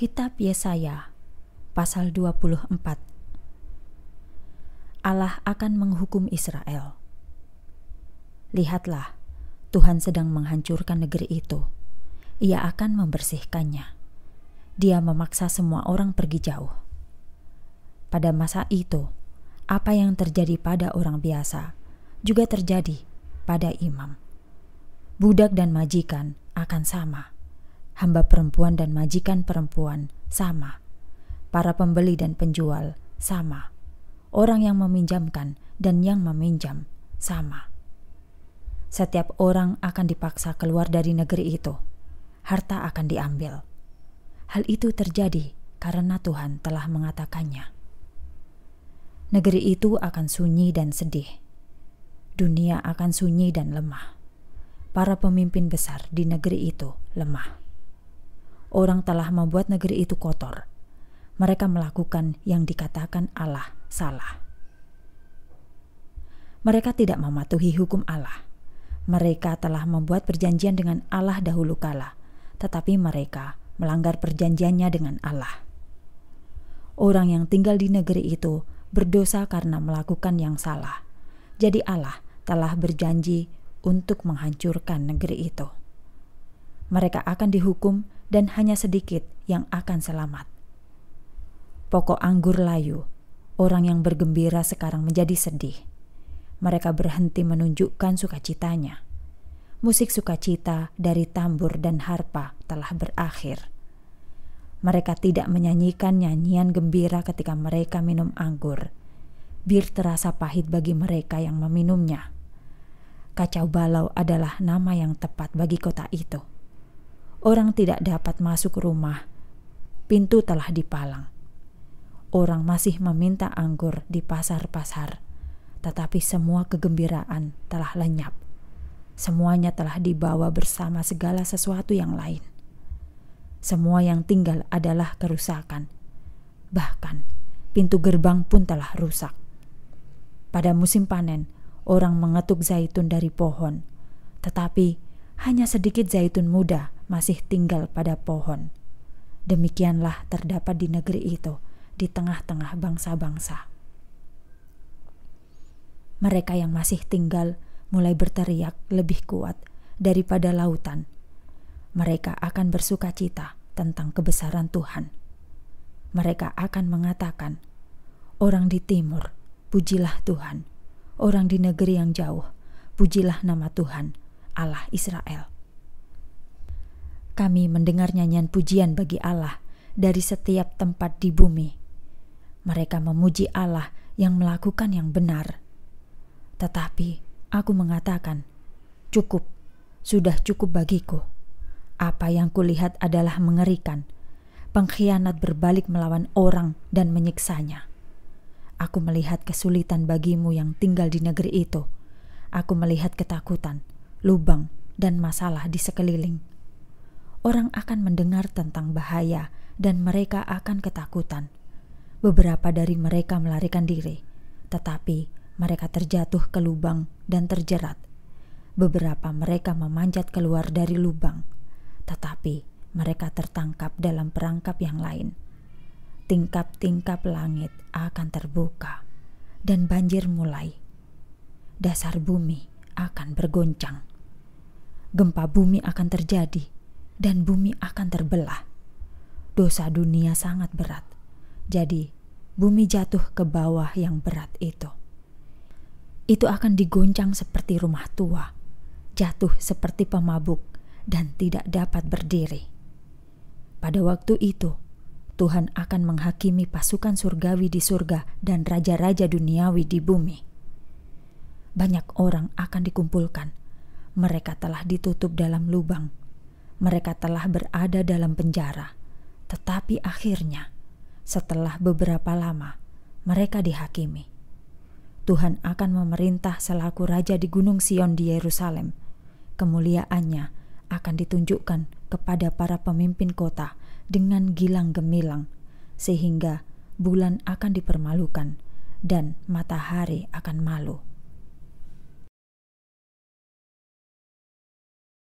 Kitab Yesaya pasal 24 Allah akan menghukum Israel. Lihatlah, Tuhan sedang menghancurkan negeri itu. Ia akan membersihkannya. Dia memaksa semua orang pergi jauh. Pada masa itu, apa yang terjadi pada orang biasa juga terjadi pada imam. Budak dan majikan akan sama hamba perempuan dan majikan perempuan sama, para pembeli dan penjual sama, orang yang meminjamkan dan yang meminjam sama. Setiap orang akan dipaksa keluar dari negeri itu, harta akan diambil. Hal itu terjadi karena Tuhan telah mengatakannya. Negeri itu akan sunyi dan sedih. Dunia akan sunyi dan lemah. Para pemimpin besar di negeri itu lemah orang telah membuat negeri itu kotor. Mereka melakukan yang dikatakan Allah salah. Mereka tidak mematuhi hukum Allah. Mereka telah membuat perjanjian dengan Allah dahulu kala, tetapi mereka melanggar perjanjiannya dengan Allah. Orang yang tinggal di negeri itu berdosa karena melakukan yang salah. Jadi, Allah telah berjanji untuk menghancurkan negeri itu. Mereka akan dihukum dan hanya sedikit yang akan selamat. Pokok anggur layu, orang yang bergembira sekarang menjadi sedih. Mereka berhenti menunjukkan sukacitanya. Musik sukacita dari tambur dan harpa telah berakhir. Mereka tidak menyanyikan nyanyian gembira ketika mereka minum anggur. Bir terasa pahit bagi mereka yang meminumnya. Kacau balau adalah nama yang tepat bagi kota itu orang tidak dapat masuk rumah. Pintu telah dipalang. Orang masih meminta anggur di pasar-pasar, tetapi semua kegembiraan telah lenyap. Semuanya telah dibawa bersama segala sesuatu yang lain. Semua yang tinggal adalah kerusakan. Bahkan, pintu gerbang pun telah rusak. Pada musim panen, orang mengetuk zaitun dari pohon, tetapi hanya sedikit zaitun muda masih tinggal pada pohon. Demikianlah terdapat di negeri itu, di tengah-tengah bangsa-bangsa. Mereka yang masih tinggal mulai berteriak lebih kuat daripada lautan. Mereka akan bersuka cita tentang kebesaran Tuhan. Mereka akan mengatakan, "Orang di timur, pujilah Tuhan; orang di negeri yang jauh, pujilah nama Tuhan, Allah Israel." kami mendengar nyanyian pujian bagi Allah dari setiap tempat di bumi. Mereka memuji Allah yang melakukan yang benar. Tetapi aku mengatakan, "Cukup, sudah cukup bagiku. Apa yang kulihat adalah mengerikan. Pengkhianat berbalik melawan orang dan menyiksanya. Aku melihat kesulitan bagimu yang tinggal di negeri itu. Aku melihat ketakutan, lubang, dan masalah di sekeliling." orang akan mendengar tentang bahaya dan mereka akan ketakutan. Beberapa dari mereka melarikan diri, tetapi mereka terjatuh ke lubang dan terjerat. Beberapa mereka memanjat keluar dari lubang, tetapi mereka tertangkap dalam perangkap yang lain. Tingkap-tingkap langit akan terbuka, dan banjir mulai. Dasar bumi akan bergoncang gempa bumi akan terjadi dan bumi akan terbelah. Dosa dunia sangat berat, jadi bumi jatuh ke bawah yang berat itu. Itu akan digoncang seperti rumah tua, jatuh seperti pemabuk, dan tidak dapat berdiri. Pada waktu itu, Tuhan akan menghakimi pasukan surgawi di surga dan raja-raja duniawi di bumi. Banyak orang akan dikumpulkan. Mereka telah ditutup dalam lubang mereka telah berada dalam penjara, tetapi akhirnya, setelah beberapa lama, mereka dihakimi. Tuhan akan memerintah selaku raja di Gunung Sion di Yerusalem. Kemuliaannya akan ditunjukkan kepada para pemimpin kota dengan gilang gemilang, sehingga bulan akan dipermalukan dan matahari akan malu.